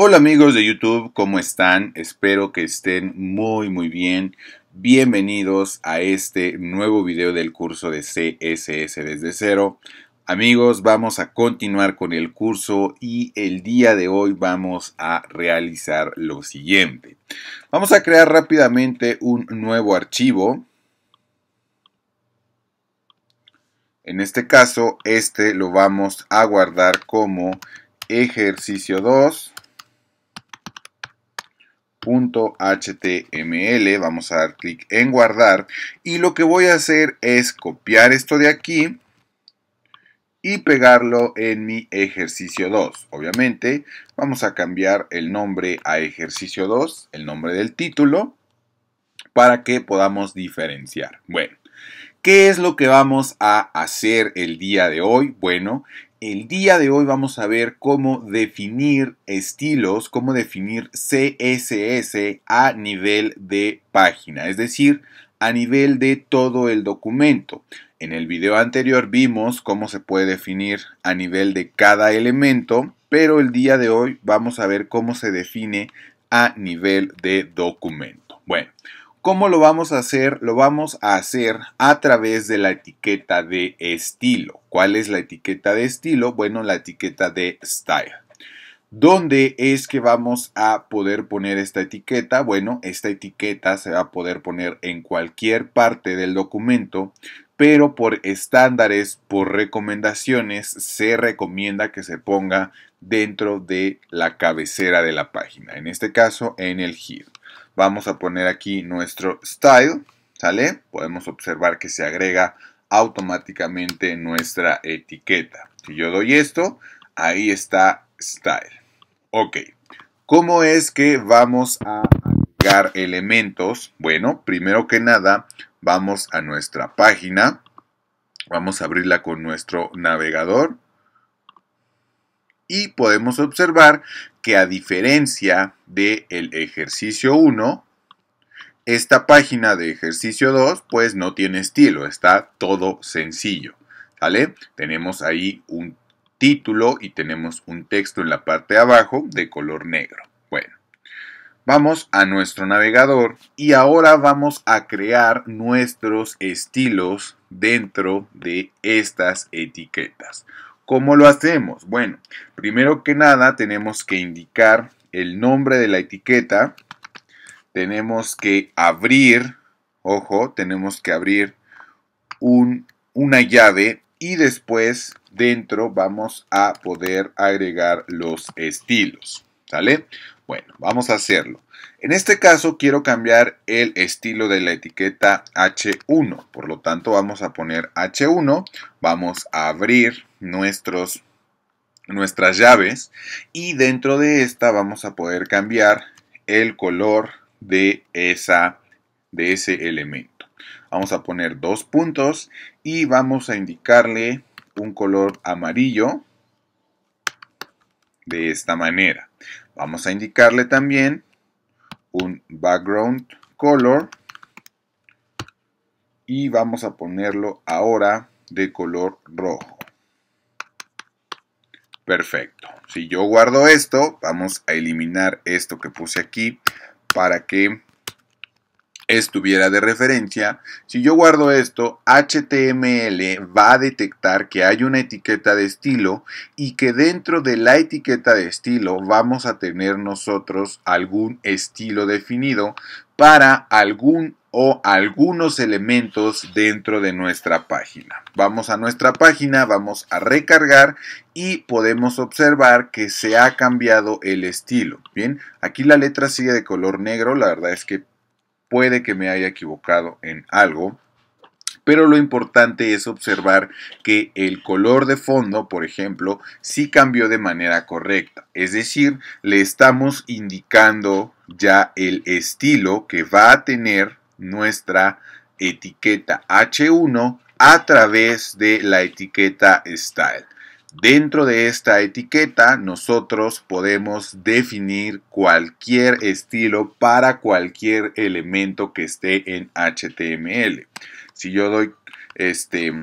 Hola amigos de YouTube, ¿cómo están? Espero que estén muy muy bien. Bienvenidos a este nuevo video del curso de CSS desde cero. Amigos, vamos a continuar con el curso y el día de hoy vamos a realizar lo siguiente. Vamos a crear rápidamente un nuevo archivo. En este caso, este lo vamos a guardar como ejercicio 2 .html, vamos a dar clic en guardar y lo que voy a hacer es copiar esto de aquí y pegarlo en mi ejercicio 2. Obviamente vamos a cambiar el nombre a ejercicio 2, el nombre del título, para que podamos diferenciar. Bueno, ¿Qué es lo que vamos a hacer el día de hoy? Bueno, el día de hoy vamos a ver cómo definir estilos, cómo definir CSS a nivel de página, es decir, a nivel de todo el documento. En el video anterior vimos cómo se puede definir a nivel de cada elemento, pero el día de hoy vamos a ver cómo se define a nivel de documento. Bueno, ¿Cómo lo vamos a hacer? Lo vamos a hacer a través de la etiqueta de estilo. ¿Cuál es la etiqueta de estilo? Bueno, la etiqueta de style. ¿Dónde es que vamos a poder poner esta etiqueta? Bueno, esta etiqueta se va a poder poner en cualquier parte del documento, pero por estándares, por recomendaciones, se recomienda que se ponga dentro de la cabecera de la página, en este caso en el giro. Vamos a poner aquí nuestro style, ¿sale? Podemos observar que se agrega automáticamente nuestra etiqueta. Si yo doy esto, ahí está style. Ok, ¿cómo es que vamos a agregar elementos? Bueno, primero que nada, vamos a nuestra página. Vamos a abrirla con nuestro navegador y podemos observar que a diferencia del el ejercicio 1, esta página de ejercicio 2 pues no tiene estilo, está todo sencillo, ¿vale? Tenemos ahí un título y tenemos un texto en la parte de abajo de color negro. Bueno, vamos a nuestro navegador y ahora vamos a crear nuestros estilos dentro de estas etiquetas. ¿Cómo lo hacemos? Bueno, primero que nada tenemos que indicar el nombre de la etiqueta. Tenemos que abrir, ojo, tenemos que abrir una llave y después dentro vamos a poder agregar los estilos. ¿Sale? Bueno, vamos a hacerlo. En este caso quiero cambiar el estilo de la etiqueta H1, por lo tanto vamos a poner H1, vamos a abrir nuestros, nuestras llaves y dentro de esta vamos a poder cambiar el color de, esa, de ese elemento. Vamos a poner dos puntos y vamos a indicarle un color amarillo de esta manera. Vamos a indicarle también un background color y vamos a ponerlo ahora de color rojo. Perfecto. Si yo guardo esto, vamos a eliminar esto que puse aquí para que estuviera de referencia, si yo guardo esto, HTML va a detectar que hay una etiqueta de estilo y que dentro de la etiqueta de estilo vamos a tener nosotros algún estilo definido para algún o algunos elementos dentro de nuestra página. Vamos a nuestra página, vamos a recargar y podemos observar que se ha cambiado el estilo. Bien, aquí la letra sigue de color negro, la verdad es que puede que me haya equivocado en algo, pero lo importante es observar que el color de fondo, por ejemplo, sí cambió de manera correcta. Es decir, le estamos indicando ya el estilo que va a tener nuestra etiqueta H1 a través de la etiqueta Style. Dentro de esta etiqueta nosotros podemos definir cualquier estilo para cualquier elemento que esté en HTML. Si yo doy este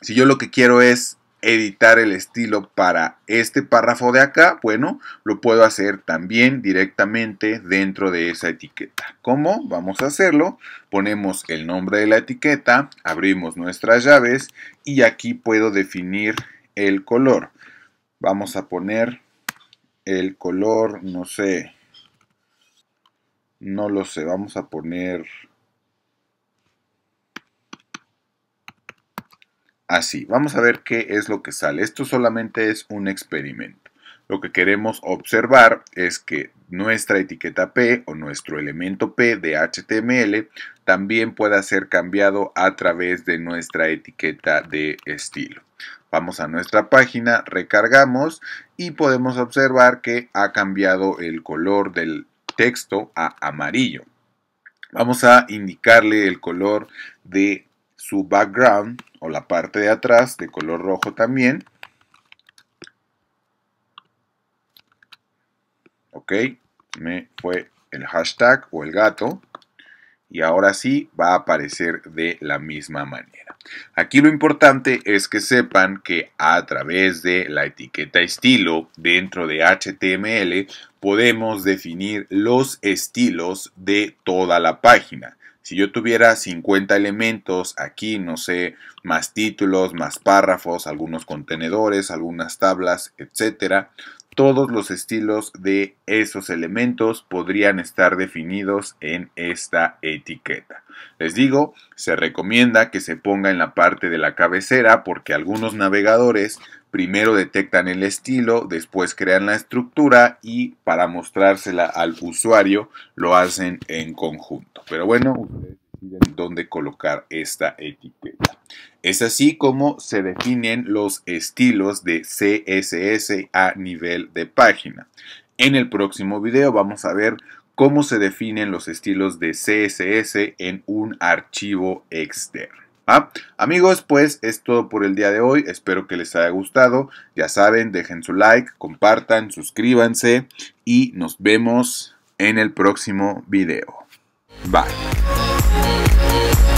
si yo lo que quiero es editar el estilo para este párrafo de acá, bueno, lo puedo hacer también directamente dentro de esa etiqueta. ¿Cómo? Vamos a hacerlo. Ponemos el nombre de la etiqueta, abrimos nuestras llaves y aquí puedo definir el color. Vamos a poner el color, no sé, no lo sé, vamos a poner así. Vamos a ver qué es lo que sale. Esto solamente es un experimento. Lo que queremos observar es que nuestra etiqueta P o nuestro elemento P de HTML también pueda ser cambiado a través de nuestra etiqueta de estilo. Vamos a nuestra página, recargamos y podemos observar que ha cambiado el color del texto a amarillo. Vamos a indicarle el color de su background o la parte de atrás de color rojo también. Ok, me fue el hashtag o el gato y ahora sí va a aparecer de la misma manera. Aquí lo importante es que sepan que a través de la etiqueta estilo dentro de HTML podemos definir los estilos de toda la página. Si yo tuviera 50 elementos aquí, no sé, más títulos, más párrafos, algunos contenedores, algunas tablas, etcétera, todos los estilos de esos elementos podrían estar definidos en esta etiqueta. Les digo, se recomienda que se ponga en la parte de la cabecera porque algunos navegadores primero detectan el estilo, después crean la estructura y para mostrársela al usuario lo hacen en conjunto. Pero bueno, donde dónde colocar esta etiqueta. Es así como se definen los estilos de CSS a nivel de página. En el próximo video vamos a ver cómo se definen los estilos de CSS en un archivo externo. Amigos, pues es todo por el día de hoy. Espero que les haya gustado. Ya saben, dejen su like, compartan, suscríbanse y nos vemos en el próximo video. Bye. Yeah.